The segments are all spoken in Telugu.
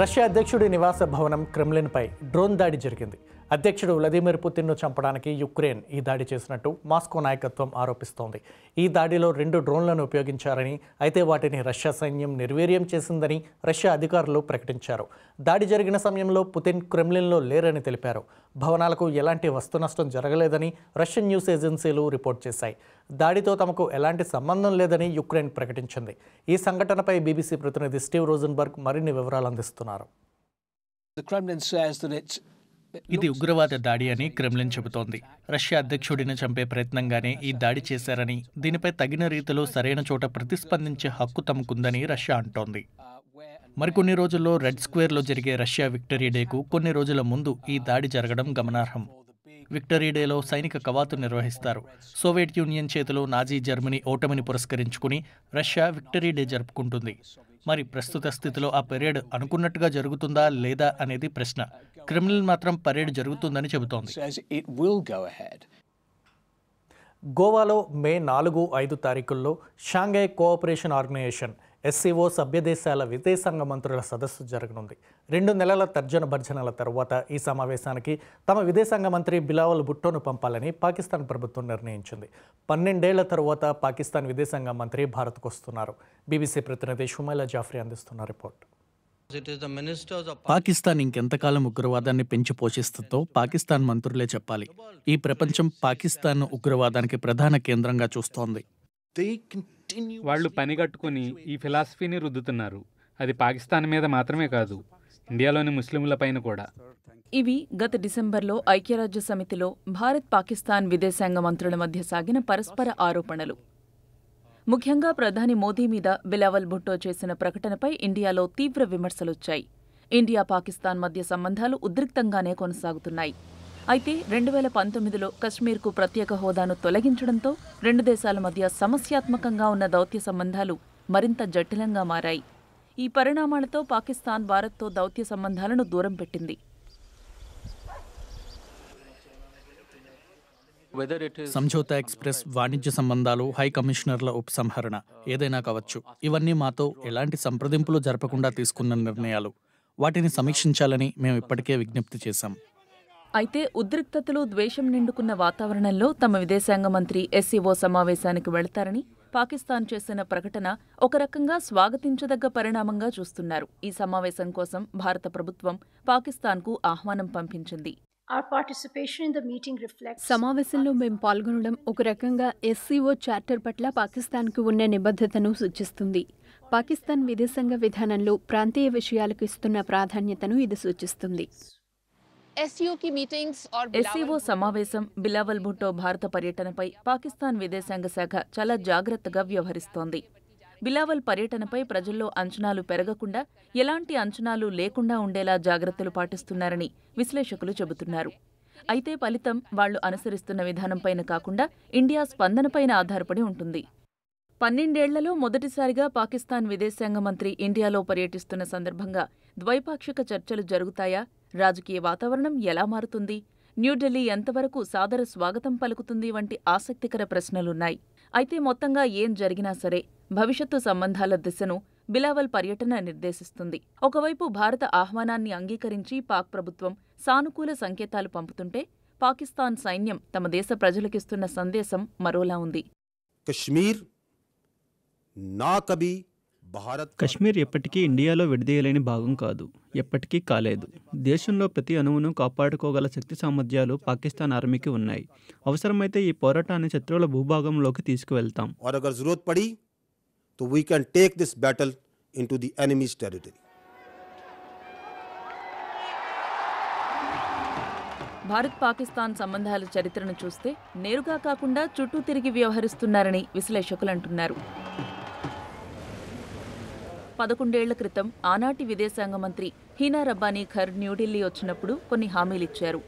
రష్యా అధ్యక్షుడి నివాస భవనం క్రెమ్లిన్పై డ్రోన్ దాడి జరిగింది అధ్యక్షుడు వ్లాదిమిర్ పుతిన్ను చంపడానికి యుక్రెయిన్ ఈ దాడి చేసినట్టు మాస్కో నాయకత్వం ఆరోపిస్తోంది ఈ దాడిలో రెండు డ్రోన్లను ఉపయోగించారని అయితే వాటిని రష్యా సైన్యం నిర్వీర్యం చేసిందని రష్యా అధికారులు ప్రకటించారు దాడి జరిగిన సమయంలో పుతిన్ క్రెమ్లిన్లో లేరని తెలిపారు భవనాలకు ఎలాంటి వస్తు నష్టం జరగలేదని రష్యన్ న్యూస్ ఏజెన్సీలు రిపోర్ట్ చేశాయి దాడితో తమకు ఎలాంటి సంబంధం లేదని యుక్రెయిన్ ప్రకటించింది ఈ సంఘటనపై బీబీసీ ప్రతినిధి స్టీవ్ రోజన్బర్గ్ మరిన్ని వివరాలు అందిస్తున్నారు The Kremlin says that it ఇది ఉగ్రవాద దాడి అని క్రెమ్లిన్ చెబుతోంది రష్యా అధ్యక్షుడిని చంపే ప్రయత్నంగానే ఈ దాడి చేశారని దీనిపై తగిన రీతిలో సరైన చోట ప్రతిస్పందించే హక్కు తమకుందని రష్యా అంటోంది మరికొన్ని రోజుల్లో రెడ్ స్క్వేర్లో జరిగే రష్యా విక్టరీ డేకు కొన్ని రోజుల ముందు ఈ దాడి జరగడం గమనార్హం విక్టరీ డేలో సైనిక కవాతు నిర్వహిస్తారు సోవియట్ యూనియన్ చేతిలో నాజీ జర్మనీ ఓటమిని పురస్కరించుకుని రష్యా విక్టరీ డే జరుపుకుంటుంది మరి ప్రస్తుత స్థితిలో ఆ పెరేడ్ అనుకున్నట్టుగా జరుగుతుందా లేదా అనేది ప్రశ్న క్రిమినల్ మాత్రం పరేడ్ జరుగుతుందని చెబుతోంది గోవాలో మే నాలుగు ఐదు తారీఖుల్లో షాంఘై కోఆపరేషన్ ఆర్గనైజేషన్ ఎస్సీఓ సభ్యదేశాల విదేశాంగ మంత్రుల సదస్సు జరగనుంది రెండు నెలల తర్జన భర్జనల తర్వాత ఈ సమావేశానికి తమ విదేశాంగ మంత్రి బిలావల్ భుట్టోను పంపాలని పాకిస్తాన్ ప్రభుత్వం నిర్ణయించింది పన్నెండేళ్ల తర్వాత పాకిస్తాన్ విదేశాంగ మంత్రి భారత్కు వస్తున్నారు బీబీసీ ప్రతినిధి షుమైలా జాఫ్రీ అందిస్తున్న రిపోర్ట్ పాకిస్తాన్ ఇంకెంతకాలం ఉగ్రవాదాన్ని పెంచి పోషిస్తుందో పాకిస్తాన్ మంత్రులే చెప్పాలి ఈ ప్రపంచం పాకిస్తాన్ ఉగ్రవాదానికి ప్రధాన కేంద్రంగా చూస్తోంది వాళ్ళు పని కట్టుకుని ఈ ఫిలాసఫీని రుద్దుతున్నారు అది పాకిస్తాన్ మీద మాత్రమే కాదు ఇండియాలోని ముస్లింల పైన కూడా ఇవి గత డిసెంబర్లో ఐక్యరాజ్య సమితిలో భారత్ పాకిస్తాన్ విదేశాంగ మంత్రుల మధ్య సాగిన పరస్పర ఆరోపణలు ముఖ్యంగా ప్రధాని మోదీ మీద బిలావల్ భుట్టో చేసిన ప్రకటనపై ఇండియాలో తీవ్ర విమర్శలొచ్చాయి ఇండియా పాకిస్తాన్ మధ్య సంబంధాలు ఉద్రిక్తంగానే కొనసాగుతున్నాయి అయితే రెండు వేల పంతొమ్మిదిలో కశ్మీర్కు ప్రత్యేక హోదాను తొలగించడంతో రెండు దేశాల మధ్య సమస్యాత్మకంగా ఉన్న దౌత్య సంబంధాలు మరింత జటిలంగా మారాయి ఈ పరిణామాలతో పాకిస్తాన్ భారత్తో దౌత్య సంబంధాలను దూరం పెట్టింది సంజోతా ఎక్స్ప్రెస్ వాణిజ్య సంబంధాలు హై కమిషనర్ల ఉపసంహరణ ఏదైనా కావచ్చు ఇవన్నీ మాతో ఎలాంటి సంప్రదింపులు జరపకుండా తీసుకున్న నిర్ణయాలు వాటిని సమీక్షించాలని మేము ఇప్పటికే విజ్ఞప్తి చేశాం అయితే ఉద్రిక్తతలు ద్వేషం నిండుకున్న వాతావరణంలో తమ విదేశాంగ మంత్రి ఎస్సీఓ సమావేశానికి వెళతారని పాకిస్తాన్ చేసిన ప్రకటన ఒక రకంగా స్వాగతించదగ్గ పరిణామంగా చూస్తున్నారు ఈ సమావేశం కోసం భారత ప్రభుత్వం పాకిస్తాన్కు ఆహ్వానం పంపించింది సమావేశంలో మేము పాల్గొనడం ఒక రకంగా ఎస్సీఓ చార్టర్ పట్ల పాకిస్తాన్కు ఉన్న నిబద్ధతను సూచిస్తుంది పాకిస్తాన్ విదేశాంగ విధానంలో ప్రాంతీయ విషయాలకు ఇస్తున్న ప్రాధాన్యతను ఇది సూచిస్తుంది ఎస్సీ e సమావేశం బిలావల్ భుట్టో భారత పర్యటనపై పాకిస్తాన్ విదేశాంగ శాఖ చాలా జాగ్రత్తగా వ్యవహరిస్తోంది బిలావల్ పర్యటనపై ప్రజల్లో అంచనాలు పెరగకుండా ఎలాంటి అంచనాలు లేకుండా ఉండేలా జాగ్రత్తలు పాటిస్తున్నారని విశ్లేషకులు చెబుతున్నారు అయితే ఫలితం వాళ్లు అనుసరిస్తున్న విధానంపైన కాకుండా ఇండియా స్పందనపైన ఆధారపడి ఉంటుంది పన్నెండేళ్లలో మొదటిసారిగా పాకిస్తాన్ విదేశాంగ మంత్రి ఇండియాలో పర్యటిస్తున్న సందర్భంగా ద్వైపాక్షిక చర్చలు జరుగుతాయా రాజకీయ వాతావరణం ఎలా మారుతుంది న్యూఢిల్లీ ఎంతవరకు సాదర స్వాగతం పలుకుతుంది వంటి ఆసక్తికర ప్రశ్నలున్నాయి అయితే మొత్తంగా ఏం జరిగినా సరే భవిష్యత్తు సంబంధాల దిశను బిలావల్ పర్యటన నిర్దేశిస్తుంది ఒకవైపు భారత ఆహ్వానాన్ని అంగీకరించి పాక్ ప్రభుత్వం సానుకూల సంకేతాలు పంపుతుంటే పాకిస్తాన్ సైన్యం తమ దేశ ప్రజలకిస్తున్న సందేశం మరోలా ఉంది కశ్మీర్ నా కబీ కశ్మీర్ ఎప్పటికీ ఇండియాలో విడదీయలేని భాగం కాదు ఎప్పటికీ కాలేదు దేశంలో ప్రతి అణువును కాపాడుకోగల శక్తి సామర్థ్యాలు పాకిస్తాన్ ఆర్మీకి ఉన్నాయి అవసరమైతే ఈ పోరాటాన్ని శత్రువుల భూభాగంలోకి తీసుకువెళ్తాం और अगर जरूरत पड़ी तो we can take Bharat Pakistan సంబంధాల చరిత్రను చూస్తే నేరుగా కాకుండా చుట్టూ తిరిగి వ్యవహరిస్తున్నారని విశ్లేషకులు అంటున్నారు పదకొండేళ్ల క్రితం ఆనాటి విదేశాంగ మంత్రి హీనా రబ్బానీ ఖర్ న్యూఢిల్లీ వచ్చినప్పుడు కొన్ని హామీలు ఇచ్చారు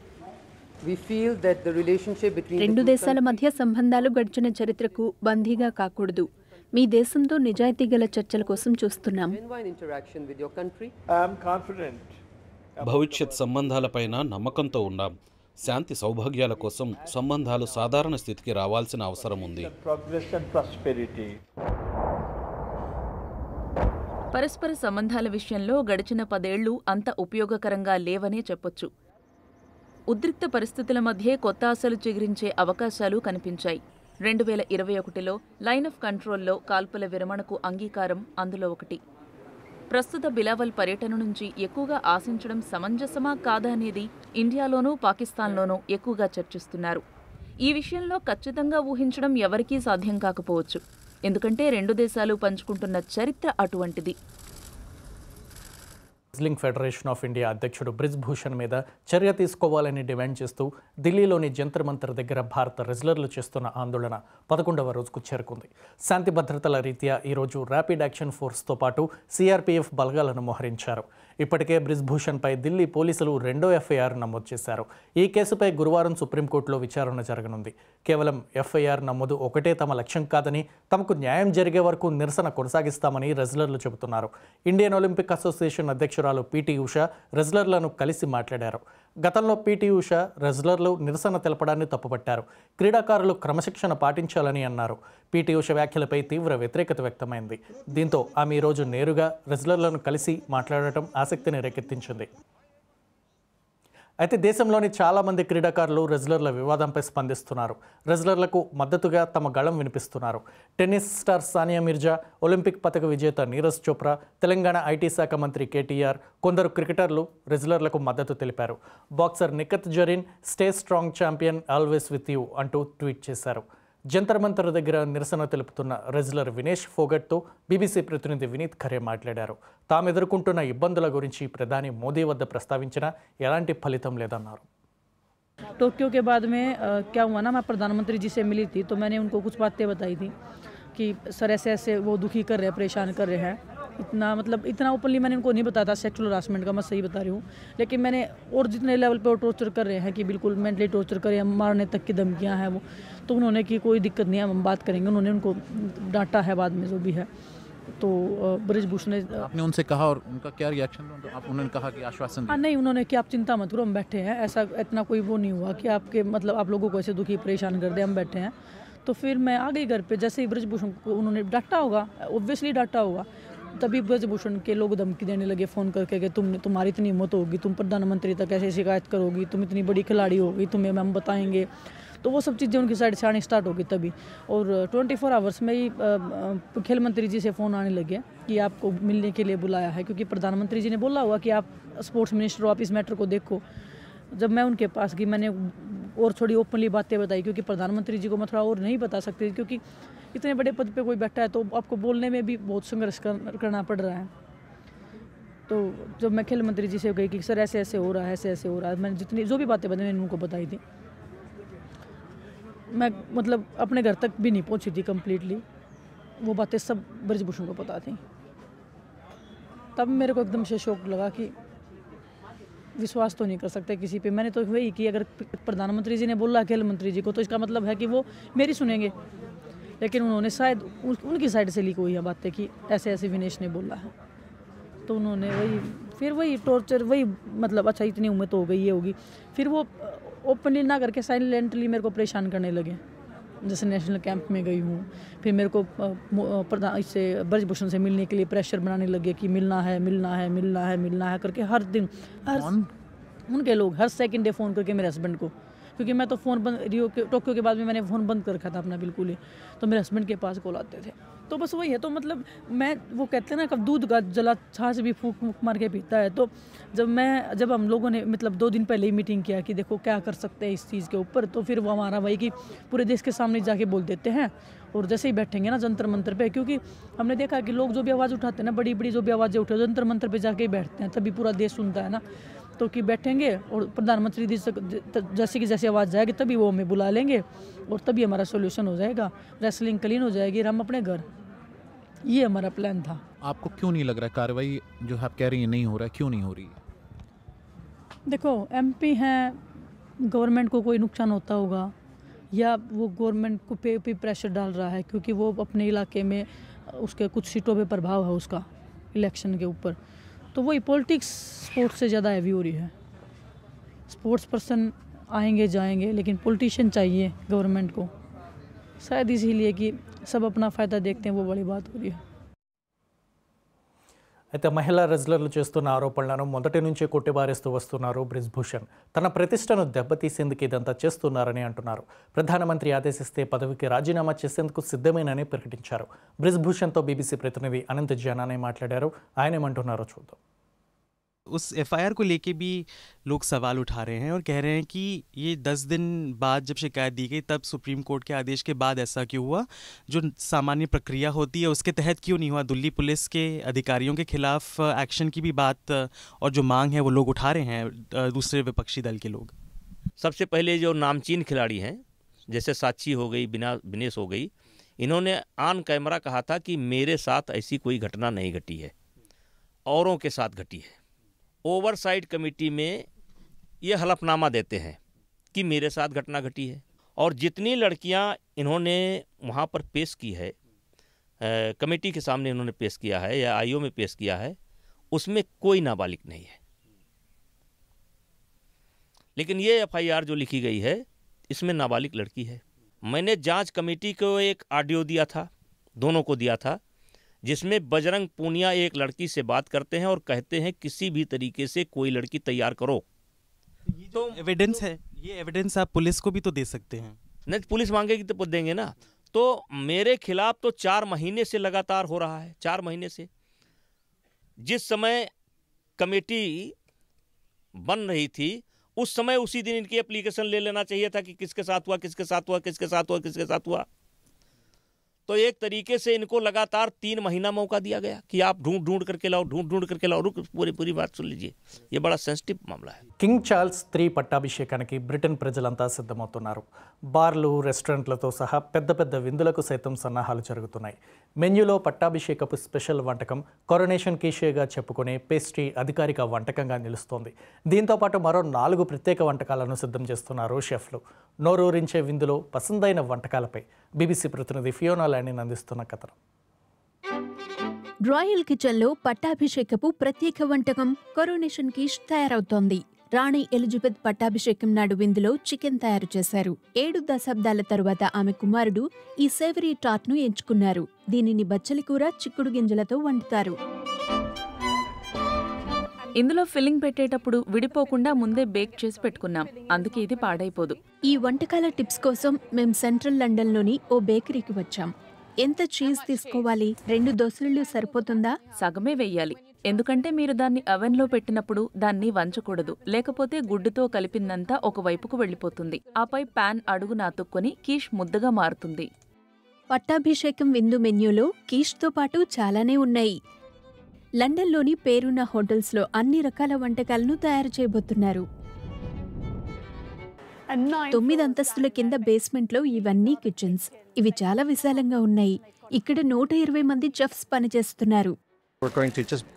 రెండు దేశాల మధ్య సంబంధాలు గడిచిన చరిత్రకు బందీగా కాకూడదు మీ దేశంతో నిజాయితీ గల చర్చల కోసం చూస్తున్నాం భవిష్యత్ సంబంధాలపైన నమ్మకంతో ఉన్నాం శాంతి సౌభాగ్యాల కోసం సంబంధాలు సాధారణ స్థితికి రావాల్సిన అవసరం ఉంది పరస్పర సంబంధాల విషయంలో గడిచిన పదేళ్లు అంత ఉపయోగకరంగా లేవనే చెప్పొచ్చు ఉద్రిక్త పరిస్థితుల మధ్యే కొత్త ఆశలు చిగురించే అవకాశాలు కనిపించాయి రెండు వేల ఇరవై ఒకటిలో లైన్ ఆఫ్ కంట్రోల్లో కాల్పుల విరమణకు అంగీకారం అందులో ఒకటి ప్రస్తుత బిలావల్ పర్యటన నుంచి ఎక్కువగా ఆశించడం సమంజసమా కాదా అనేది ఇండియాలోనూ పాకిస్తాన్లోనూ ఎక్కువగా చర్చిస్తున్నారు ఈ విషయంలో ఖచ్చితంగా ఊహించడం ఎవరికీ సాధ్యం కాకపోవచ్చు ఎందుకంటే రెండు దేశాలు పంచుకుంటున్న చరిత్ర అటువంటిది రెజ్లింగ్ ఫెడరేషన్ ఆఫ్ ఇండియా అధ్యక్షుడు బ్రిజ్ భూషణ్ మీద చర్య తీసుకోవాలని డిమాండ్ చేస్తూ ఢిల్లీలోని జంతర్ మంతర్ దగ్గర భారత రెజ్లర్లు చేస్తున్న ఆందోళన పదకొండవ రోజుకు చేరుకుంది శాంతి భద్రతల రీత్యా ఈరోజు ర్యాపిడ్ యాక్షన్ ఫోర్స్తో పాటు సీఆర్పీఎఫ్ బలగాలను మోహరించారు ఇప్పటికే బ్రిజ్ పై ఢిల్లీ పోలీసులు రెండో ఎఫ్ఐఆర్ నమోదు చేశారు ఈ కేసుపై గురువారం సుప్రీంకోర్టులో విచారణ జరగనుంది కేవలం ఎఫ్ఐఆర్ నమోదు ఒకటే తమ లక్ష్యం కాదని తమకు న్యాయం జరిగే వరకు నిరసన కొనసాగిస్తామని రెజ్లర్లు చెబుతున్నారు ఇండియన్ ఒలింపిక్ అసోసియేషన్ అధ్యక్షుడు అధ్యక్షురాలు పీటీ ఉష రెజ్లర్లను కలిసి మాట్లాడారు గతంలో పీటీ ఉష రెజ్లర్లు నిరసన తెలపడాన్ని తప్పుపట్టారు క్రీడాకారులు క్రమశిక్షణ పాటించాలని అన్నారు పీటీ ఉష వ్యాఖ్యలపై తీవ్ర వ్యతిరేకత వ్యక్తమైంది దీంతో ఆమె ఈరోజు నేరుగా రెజ్లర్లను కలిసి మాట్లాడటం ఆసక్తిని రేకెత్తించింది అయితే దేశంలోని చాలామంది క్రీడాకారులు రెజ్లర్ల వివాదంపై స్పందిస్తున్నారు రెజ్లర్లకు మద్దతుగా తమ గళం వినిపిస్తున్నారు tennis star Sania Mirza Olympic పథక విజేత నీరజ్ చోప్రా తెలంగాణ ఐటీ శాఖ మంత్రి కేటీఆర్ కొందరు క్రికెటర్లు రెజ్లర్లకు మద్దతు తెలిపారు boxer Nikhat Zareen stay strong champion always with you అంటూ ట్వీట్ చేశారు జంతర్ మంతర్ దగ్గర నిరసన తెలుపుతున్న రెజ్లర్ వినేష్ ఫోగట్తో బీబీసీ ప్రతినిధి వినీత్ ఖరే మాట్లాడారు తాము ఎదుర్కొంటున్న ఇబ్బందుల గురించి ప్రధాని మోదీ వద్ద ప్రస్తావించినా ఎలాంటి ఫలితం లేదన్నారు टोक्यो के बाद में आ, क्या हुआ ना मैं प्रधानमंत्री जी से मिली थी तो मैंने उनको कुछ बातें बताई थी कि सर ऐसे ऐसे वो दुखी कर रहे हैं परेशान कर रहे हैं इतना मतलब इतना ओपनली मैंने उनको नहीं बताया था सेक्सुअल हरासमेंट का मैं सही बता रही हूँ लेकिन मैंने और जितने लेवल पर टॉर्चर कर रहे हैं कि बिल्कुल मेंटली टॉर्चर करें मारने तक की धमकियाँ हैं वो तो उन्होंने की कोई दिक्कत नहीं है हम बात करेंगे उन्होंने उनको डांटा है बाद में जो भी है तो ब्रजभूषण ने आपने उनसे कहा और उनका क्या रिएक्शन तो आप उन्होंने कहा कि आश्वासन हाँ नहीं उन्होंने कि आप चिंता मत करो हम बैठे हैं ऐसा इतना कोई वो नहीं हुआ कि आपके मतलब आप लोगों को ऐसे दुखी परेशान कर दे हम बैठे हैं तो फिर मैं आ गई घर पे जैसे ही ब्रजभूषण को उन्होंने डांटा होगा ओब्वियसली डांटा होगा तभी ब्रजभूषण के लोग धमकी देने लगे फ़ोन करके कि तुमने तुम्हारी इतनी हिम्मत होगी तुम प्रधानमंत्री तक ऐसी शिकायत करोगी तुम इतनी बड़ी खिलाड़ी होगी तुम्हें मैम बताएंगे तो वो सब चीज़ें उनकी साइड से आने स्टार्ट होगी तभी और 24 फोर आवर्स में ही खेल मंत्री जी से फ़ोन आने लगे कि आपको मिलने के लिए बुलाया है क्योंकि प्रधानमंत्री जी ने बोला हुआ कि आप स्पोर्ट्स मिनिस्टर हो आप इस मैटर को देखो जब मैं उनके पास गई मैंने और थोड़ी ओपनली बातें बताई क्योंकि प्रधानमंत्री जी को मैं थोड़ा और नहीं बता सकती क्योंकि इतने बड़े पद पे कोई बैठा है तो आपको बोलने में भी बहुत संघर्ष करना पड़ रहा है तो जब मैं खेल मंत्री जी से गई कि सर ऐसे ऐसे हो रहा है ऐसे ऐसे हो रहा है मैंने जितनी जो भी बातें बताई मैंने उनको बताई थी मैं मतलब अपने घर तक भी नहीं पहुंची थी कम्प्लीटली वो बातें सब ब्रजभूषण को पता थी तब मेरे को एकदम से शौक लगा कि विश्वास तो नहीं कर सकते किसी पे मैंने तो वही कि अगर प्रधानमंत्री जी ने बोला खेल मंत्री जी को तो इसका मतलब है कि वो मेरी सुनेंगे लेकिन उन्होंने शायद उन, उनकी साइड से लीक हुई है हाँ बातें कि ऐसे ऐसे विनेश ने बोला है तो उन्होंने वही फिर वही टॉर्चर वही मतलब अच्छा इतनी उम्र तो हो गई ये होगी फिर वो ओपनली ना करके साइलेंटली मेरे को परेशान करने लगे जैसे नेशनल कैंप में गई हूँ फिर मेरे को प्रधान इससे ब्रजभूषण से मिलने के लिए प्रेशर बनाने लगे कि मिलना है मिलना है मिलना है मिलना है करके हर दिन हर उनके लोग हर सेकंड डे फ़ोन करके मेरे हस्बैंड को क्योंकि मैं तो फ़ोन बंद रियो के टोक्यो के बाद भी मैंने फ़ोन बंद कर रखा था अपना बिल्कुल ही तो मेरे हस्बैंड के पास कॉल आते थे तो बस वही है तो मतलब मैं वो कहते हैं ना कब दूध का जला छाछ भी फूक फूक मार के पीता है तो जब मैं जब हम लोगों ने मतलब दो दिन पहले ही मीटिंग किया कि देखो क्या कर सकते हैं इस चीज़ के ऊपर तो फिर वो हमारा भाई कि पूरे देश के सामने जाके बोल देते हैं और जैसे ही बैठेंगे ना जंतर मंत्र पे क्योंकि हमने देखा कि लोग जो भी आवाज़ उठाते हैं ना बड़ी बड़ी जो भी आवाज़ें उठे जंतर मंत्र पे जाके ही बैठते हैं तभी पूरा देश सुनता है ना तो कि बैठेंगे और प्रधानमंत्री जी जैसे कि जैसी आवाज़ जाएगी तभी वो हमें बुला लेंगे और तभी हमारा सोल्यूशन हो जाएगा रेसलिंग क्लीन हो जाएगी हम अपने घर ये हमारा प्लान था आपको क्यों नहीं लग रहा कार्रवाई जो आप कह रही हैं नहीं हो रहा है क्यों नहीं हो रही देखो पी हैं गवर्नमेंट को कोई नुकसान होता होगा या वो गवर्नमेंट को पे पे प्रेशर डाल रहा है क्योंकि वो अपने इलाके में उसके कुछ सीटों पे प्रभाव है उसका इलेक्शन के ऊपर तो वही पॉलिटिक्स स्पोर्ट्स से ज़्यादा हैवी हो रही है स्पोर्ट्स पर्सन आएंगे जाएंगे लेकिन पॉलिटिशियन चाहिए गवर्नमेंट को शायद इसीलिए कि सब अपना फ़ायदा देखते हैं वो बड़ी बात हो रही है అయితే మహిళా రెజ్లర్లు చేస్తున్న ఆరోపణలను మొదటి నుంచే కొట్టిబారేస్తూ వస్తున్నారు బ్రిజ్భూషణ్ తన ప్రతిష్టను దెబ్బతీసేందుకు ఇదంతా చేస్తున్నారని అంటున్నారు ప్రధానమంత్రి ఆదేశిస్తే పదవికి రాజీనామా చేసేందుకు సిద్ధమేనని ప్రకటించారు బ్రిజ్భూషణ్తో బీబీసీ ప్రతినిధి అనంత జానానే మాట్లాడారు ఆయనేమంటున్నారో చూద్దాం उस एफआईआर को लेके भी लोग सवाल उठा रहे हैं और कह रहे हैं कि ये दस दिन बाद जब शिकायत दी गई तब सुप्रीम कोर्ट के आदेश के बाद ऐसा क्यों हुआ जो सामान्य प्रक्रिया होती है उसके तहत क्यों नहीं हुआ दिल्ली पुलिस के अधिकारियों के खिलाफ एक्शन की भी बात और जो मांग है वो लोग उठा रहे हैं दूसरे विपक्षी दल के लोग सबसे पहले जो नामचीन खिलाड़ी हैं जैसे साक्षी हो गई बिना बिनेश हो गई इन्होंने आन कैमरा कहा था कि मेरे साथ ऐसी कोई घटना नहीं घटी है औरों के साथ घटी है ओवरसाइट कमेटी में ये हलफनामा देते हैं कि मेरे साथ घटना घटी है और जितनी लड़कियां इन्होंने वहाँ पर पेश की है कमेटी के सामने इन्होंने पेश किया है या आईओ में पेश किया है उसमें कोई नाबालिग नहीं है लेकिन ये एफआईआर जो लिखी गई है इसमें नाबालिग लड़की है मैंने जांच कमेटी को एक ऑडियो दिया था दोनों को दिया था जिसमें बजरंग पूनिया एक लड़की से बात करते हैं और कहते हैं किसी भी तरीके से कोई लड़की तैयार करो ये तो एविडेंस है ये एविडेंस आप पुलिस को भी तो दे सकते हैं नहीं पुलिस मांगेगी तो देंगे ना तो मेरे खिलाफ तो चार महीने से लगातार हो रहा है चार महीने से जिस समय कमेटी बन रही थी उस समय उसी दिन इनकी एप्लीकेशन ले लेना चाहिए था कि किसके साथ हुआ किसके साथ हुआ किसके साथ हुआ किसके साथ हुआ, किसके साथ हुआ तो एक तरीके से इनको लगातार तीन महीना मौका दिया गया कि आप ढूंढ ढूंढ करके लाओ ढूंढ ढूंढ करके लाओ रुक पूरी पूरी बात सुन लीजिए ये बड़ा सेंसिटिव मामला है కింగ్ చార్ల్స్ త్రీ పట్టాభిషేకానికి బ్రిటన్ ప్రజలంతా సిద్ధమవుతున్నారు బార్లు రెస్టారెంట్లతో సహా పెద్ద పెద్ద విందులకు సైతం సన్నాహాలు జరుగుతున్నాయి మెన్యూలో పట్టాభిషేకపు స్పెషల్ వంటకం కరోనేషన్ కీషేగా చెప్పుకునే పేస్ట్రీ అధికారిక వంటకంగా నిలుస్తోంది దీంతోపాటు మరో నాలుగు ప్రత్యేక వంటకాలను సిద్ధం చేస్తున్నారు షెఫ్లు నోరూరించే విందులో పసందైన వంటకాలపై బీబీసీ ప్రతినిధి ఫియోనా లాండిని అందిస్తున్న కథనం రాయల్ కిచెన్లో పట్టాభిషేకపు ప్రత్యేక వంటకం కరోనేషన్ కీష్ తయారవుతోంది రాణి ఎలిజబెత్ పట్టాభిషేకం నాడు విందులో చికెన్ తయారు చేశారు ఏడు దశాబ్దాల తరువాత ఆమె కుమారుడు ఈ సేవరీ టాట్ను ఎంచుకున్నారు దీనిని బచ్చలి కూర చిక్కుడు గింజలతో వండుతారు ఇందులో ఫిల్లింగ్ పెట్టేటప్పుడు విడిపోకుండా ముందే బేక్ చేసి పెట్టుకున్నాం అందుకే ఇది పాడైపోదు ఈ వంటకాల టిప్స్ కోసం మేం సెంట్రల్ లండన్లోని ఓ బేకరీకి వచ్చాం ఎంత చీజ్ తీసుకోవాలి రెండు దోశలు సరిపోతుందా సగమే వెయ్యాలి ఎందుకంటే మీరు దాన్ని అవెన్లో పెట్టినప్పుడు దాన్ని వంచకూడదు లేకపోతే గుడ్డుతో కలిపిందంతా ఒకవైపుకు వెళ్ళిపోతుంది ఆపై పాన్ అడుగు నాతుక్కొని కీష్ ముద్దగా మారుతుంది పట్టాభిషేకం విందు మెన్యూలో కీష్తో పాటు చాలానే ఉన్నాయి లండన్లోని పేరున్న హోటల్స్లో అన్ని రకాల వంటకాలను తయారు చేయబోతున్నారు తొమ్మిది అంతస్తుల కింద బేస్మెంట్లో ఇవన్నీ కిచెన్స్ ఇవి చాలా విశాలంగా ఉన్నాయి ఇక్కడ నూట ఇరవై మంది చెఫ్స్ పనిచేస్తున్నారు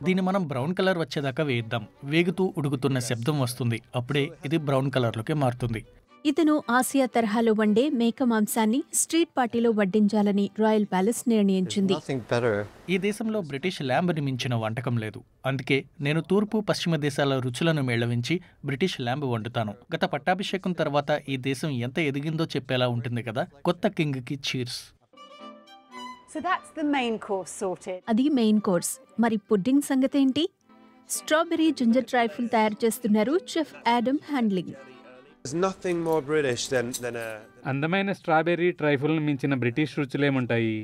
దీన్ని మనం బ్రౌన్ కలర్ వచ్చేదాకా వేయిద్దాం వేగుతూ ఉడుకుతున్న శబ్దం వస్తుంది అప్పుడే ఇది బ్రౌన్ కలర్లోకి మారుతుంది ఇతను ఆసియా తరహాలో వండే మేక మాంసాన్ని స్ట్రీట్ పార్టీలో వడ్డించాలని రాయల్ ప్యాలెస్ నిర్ణయించింది ఈ దేశంలో బ్రిటిష్ ల్యాంబ్ని మించిన వంటకం లేదు అందుకే నేను తూర్పు పశ్చిమ దేశాల రుచులను మేళవించి బ్రిటిష్ ల్యాంబ్ వండుతాను గత పట్టాభిషేకం తర్వాత ఈ దేశం ఎంత ఎదిగిందో చెప్పేలా ఉంటుంది కదా కొత్త కింగ్కి cheers so that's the main course sorted అది మెయిన్ కోర్స్ మరి పుడ్డింగ్ సంగతి ఏంటి స్ట్రాబెర్రీ జింజర్ ట్రైఫుల్ తయారు చేస్తున్నారు చెఫ్ యాడమ్ హ్యాండ్లింగ్ అందమైన స్ట్రాబెర్రీ ట్రైఫుల్ని మించిన బ్రిటిష్ రుచులేముంటాయి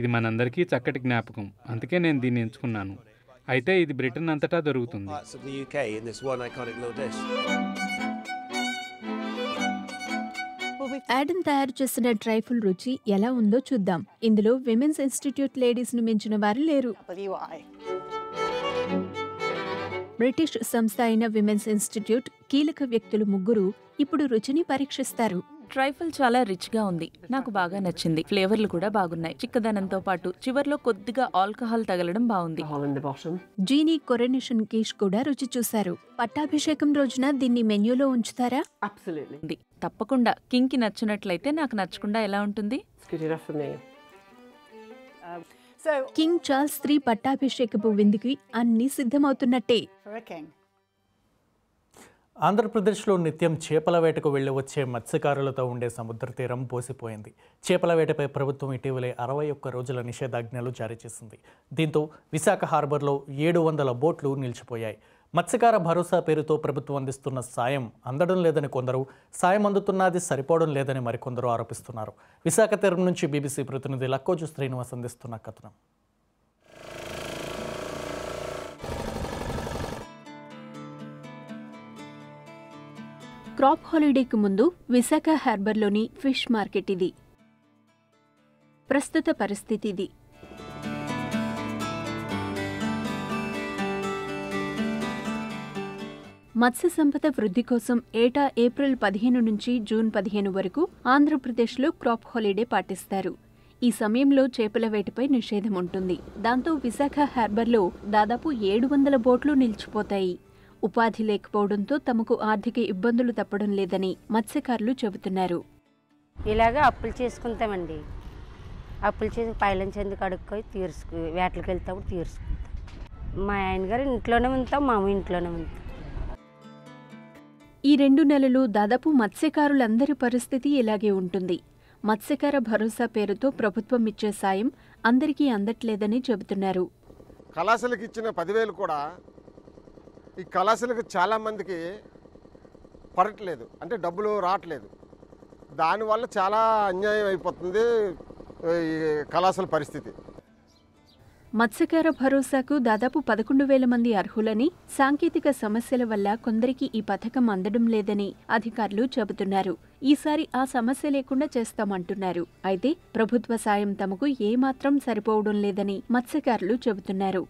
ఇది మనందరికీ చక్కటి జ్ఞాపకం అందుకే నేను దీన్ని ఎంచుకున్నాను అయితే ఇది బ్రిటన్ అంతటా దొరుకుతుంది యాడన్ తయారు చేసిన ట్రైఫుల్ రుచి ఎలా ఉందో చూద్దాం ఇందులో విమెన్స్ ఇన్స్టిట్యూట్ లేడీస్ ను మించిన వారు లేరు బ్రిటిష్ సంస్థ అయిన విమెన్స్ ఇన్స్టిట్యూట్ కీలక వ్యక్తులు ముగ్గురు ఇప్పుడు రుచిని పరీక్షిస్తారు ట్రైఫల్ చాలా రిచ్గా ఉంది నాకు బాగా నచ్చింది ఫ్లేవర్లు కూడా బాగున్నాయి చిక్కదనంతో పాటు చివర్లో కొద్దిగా ఆల్కహాల్ తగలడం బాగుంది జీనీ కొరనేషన్ కేష్ కూడా రుచి చూశారు పట్టాభిషేకం రోజున దీన్ని మెన్యూలో ఉంచుతారా తప్పకుండా కింగ్ కి నచ్చినట్లయితే నాకు నచ్చకుండా ఎలా ఉంటుంది కింగ్ చార్ల్స్ త్రీ పట్టాభిషేకపు విందుకి అన్ని సిద్ధమవుతున్నట్టే ఆంధ్రప్రదేశ్లో నిత్యం చేపల వేటకు వెళ్ళి వచ్చే మత్స్యకారులతో ఉండే సముద్ర తీరం పోసిపోయింది చేపల వేటపై ప్రభుత్వం ఇటీవలే అరవై ఒక్క రోజుల నిషేధాజ్ఞలు జారీ చేసింది దీంతో విశాఖ హార్బర్లో ఏడు వందల బోట్లు నిలిచిపోయాయి మత్స్యకార భరోసా పేరుతో ప్రభుత్వం అందిస్తున్న సాయం అందడం లేదని కొందరు సాయం అందుతున్నది సరిపోవడం లేదని మరికొందరు ఆరోపిస్తున్నారు విశాఖ తీరం నుంచి బీబీసీ ప్రతినిధి లక్కోజు శ్రీనివాస్ అందిస్తున్న కథనం క్రాప్ హాలిడేకి ముందు విశాఖ హార్బర్లోని ఫిష్ మార్కెట్ ఇది ప్రస్తుత పరిస్థితి ఇది మత్స్య సంపద వృద్ధి కోసం ఏటా ఏప్రిల్ పదిహేను నుంచి జూన్ పదిహేను వరకు ఆంధ్రప్రదేశ్లో క్రాప్ హాలిడే పాటిస్తారు ఈ సమయంలో చేపల వేటపై నిషేధం ఉంటుంది దాంతో విశాఖ హార్బర్లో దాదాపు ఏడు వందల బోట్లు నిలిచిపోతాయి ఉపాధి లేకపోవడంతో తమకు ఆర్థిక ఇబ్బందులు తప్పడం లేదని మత్స్యకారులు చెబుతున్నారు ఇలాగా అప్పులు చేసుకుంటామండి అప్పులు చేసి పైలం చెందుకు అడుక్కొని తీర్చుకు వేటలకు వెళ్తాము తీర్చుకుంటాం మా ఆయన గారు ఇంట్లోనే ఉంటాం మా ఇంట్లోనే ఉంటాం ఈ రెండు నెలలు దాదాపు మత్స్యకారులందరి పరిస్థితి ఇలాగే ఉంటుంది మత్స్యకార భరోసా పేరుతో ప్రభుత్వం ఇచ్చే సాయం అందరికీ అందట్లేదని చెబుతున్నారు కళాశాలకు ఇచ్చిన పదివేలు కూడా ఈ కళాశాలకు చాలామందికి పడట్లేదు అంటే డబ్బులు రావట్లేదు దానివల్ల చాలా అన్యాయం అయిపోతుంది ఈ కళాశాల పరిస్థితి మత్స్యకార భరోసాకు దాదాపు పదకొండు వేల మంది అర్హులని సాంకేతిక సమస్యల వల్ల కొందరికి ఈ పథకం అందడం లేదని అధికారులు చెబుతున్నారు ఈసారి ఆ సమస్య లేకుండా చేస్తామంటున్నారు అయితే ప్రభుత్వ సాయం తమకు ఏమాత్రం సరిపోవడం లేదని మత్స్యకారులు చెబుతున్నారు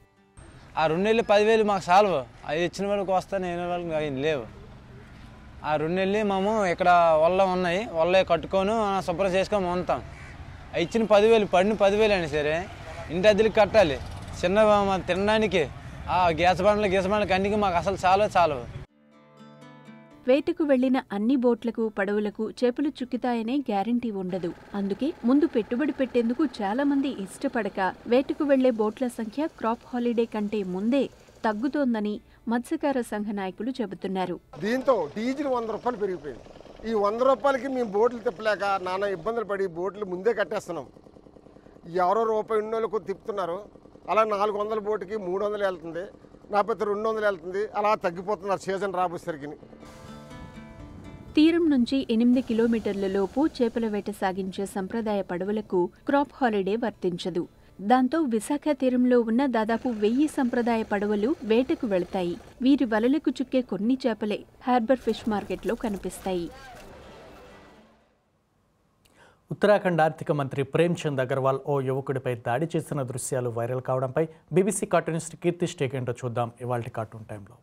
ఆ రెండు నెలలు పదివేలు మాకు సాల్వ్ అవి ఇచ్చిన వాళ్ళకి వస్తాను నేను వాళ్ళకి అవి లేవు ఆ రెండు నెలలు మేము ఇక్కడ వల్ల ఉన్నాయి వల్ల కట్టుకొని శుభ్రం చేసుకొని ఉంటాం ఇచ్చిన పదివేలు పడిన పదివేలు అయినా సరే ఇంటి అద్దెలకి కట్టాలి చిన్న తినడానికి ఆ గ్యాస్ బండ్లు గ్యాస్ బండ్లకి అన్నికి మాకు అసలు చాలా చాలవు వేటకు వెళ్లిన అన్ని బోట్లకు పడవులకు చేపలు చుక్కుతాయనే గ్యారంటీ ఉండదు అందుకే ముందు పెట్టుబడి పెట్టేందుకు చాలామంది ఇష్టపడక వేటకు వెళ్లే బోట్ల సంఖ్య క్రాప్ హాలిడే కంటే ముందే తగ్గుతోందని మత్స్యకార సంఘ నాయకులు చెబుతున్నారు దీంతో డీజిల్ వంద రూపాయలు పెరిగిపోయింది ఈ వంద రూపాయలకి మేము బోట్లు తిప్పలేక నానా ఇబ్బందులు పడి బోట్లు ముందే కట్టేస్తున్నాం ఎవరో రూపాయి ఉన్నోళ్ళకు తిప్పుతున్నారు అలా నాలుగు వందల బోటుకి మూడు వందలు వెళ్తుంది లేకపోతే రెండు వందలు వెళ్తుంది అలా తగ్గిపోతున్నారు సీజన్ రాబోయేసరికి తీరం నుంచి ఎనిమిది కిలోమీటర్లలోపు చేపల వేట సాగించే సంప్రదాయ పడవలకు క్రాప్ హాలిడే వర్తించదు దాంతో విశాఖ తీరంలో ఉన్న దాదాపు వెయ్యి సంప్రదాయ పడవలు వేటకు వెళతాయి వీరి వలలకు చుక్కే కొన్ని చేపలే హార్బర్ ఫిష్ మార్కెట్లో కనిపిస్తాయి ఉత్తరాఖండ్ ఆర్థిక మంత్రి ప్రేమ్చంద్ అగర్వాల్ ఓ యువకుడిపై దాడి చేసిన దృశ్యాలు వైరల్ కావడంపై బీబీసీ కార్టూనిస్ట్ కీర్తి స్టేక్ ఏంటో చూద్దాం ఇవాళ కార్టూన్ టైంలో